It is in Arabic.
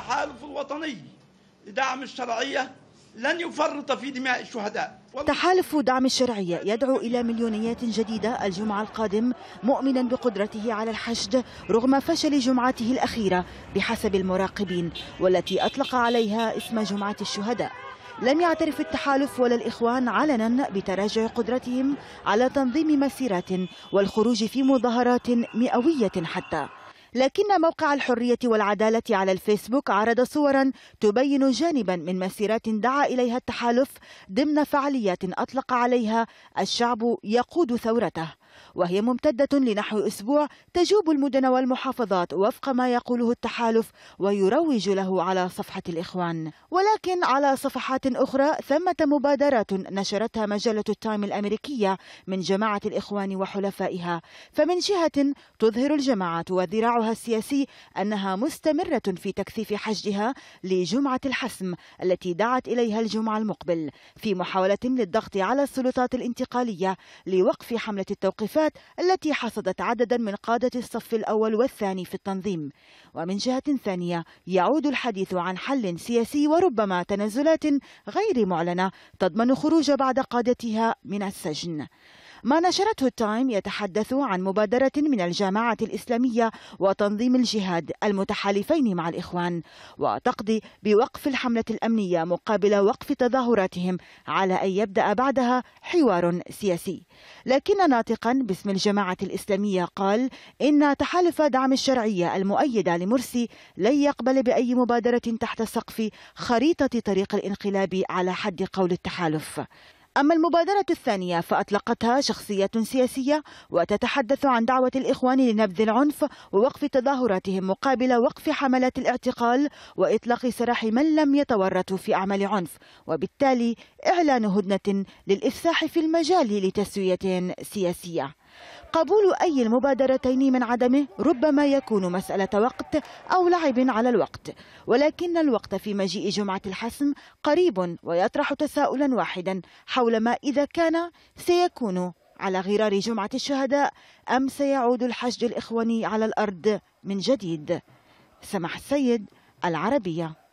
التحالف الوطني لدعم الشرعية لن يفرط في دماء الشهداء تحالف دعم الشرعية يدعو إلى مليونيات جديدة الجمعة القادم مؤمنا بقدرته على الحشد رغم فشل جمعته الأخيرة بحسب المراقبين والتي أطلق عليها اسم جمعة الشهداء لم يعترف التحالف ولا الإخوان علنا بتراجع قدرتهم على تنظيم مسيرات والخروج في مظاهرات مئوية حتى لكن موقع الحرية والعدالة على الفيسبوك عرض صورا تبين جانبا من مسيرات دعا إليها التحالف ضمن فعاليات أطلق عليها الشعب يقود ثورته وهي ممتدة لنحو أسبوع تجوب المدن والمحافظات وفق ما يقوله التحالف ويروج له على صفحة الإخوان ولكن على صفحات أخرى ثمة مبادرات نشرتها مجلة التايم الأمريكية من جماعة الإخوان وحلفائها فمن جهة تظهر الجماعات وذراعها السياسي أنها مستمرة في تكثيف حشدها لجمعة الحسم التي دعت إليها الجمعة المقبل في محاولة للضغط على السلطات الانتقالية لوقف حملة التوقيع الموقفات التي حصدت عددا من قادة الصف الأول والثاني في التنظيم ومن جهة ثانية يعود الحديث عن حل سياسي وربما تنازلات غير معلنة تضمن خروج بعض قادتها من السجن ما نشرته التايم يتحدث عن مبادرة من الجماعة الإسلامية وتنظيم الجهاد المتحالفين مع الإخوان وتقضي بوقف الحملة الأمنية مقابل وقف تظاهراتهم على أن يبدأ بعدها حوار سياسي لكن ناطقا باسم الجماعة الإسلامية قال إن تحالف دعم الشرعية المؤيدة لمرسي لن يقبل بأي مبادرة تحت سقف خريطة طريق الانقلاب على حد قول التحالف أما المبادرة الثانية فأطلقتها شخصية سياسية وتتحدث عن دعوة الإخوان لنبذ العنف ووقف تظاهراتهم مقابل وقف حملات الاعتقال وإطلاق سراح من لم يتورطوا في أعمال عنف وبالتالي إعلان هدنة للإفساح في المجال لتسوية سياسية قبول أي المبادرتين من عدمه ربما يكون مسألة وقت أو لعب على الوقت ولكن الوقت في مجيء جمعة الحسم قريب ويطرح تساؤلا واحدا حول ما إذا كان سيكون على غرار جمعة الشهداء أم سيعود الحشد الإخواني على الأرض من جديد سمح السيد العربية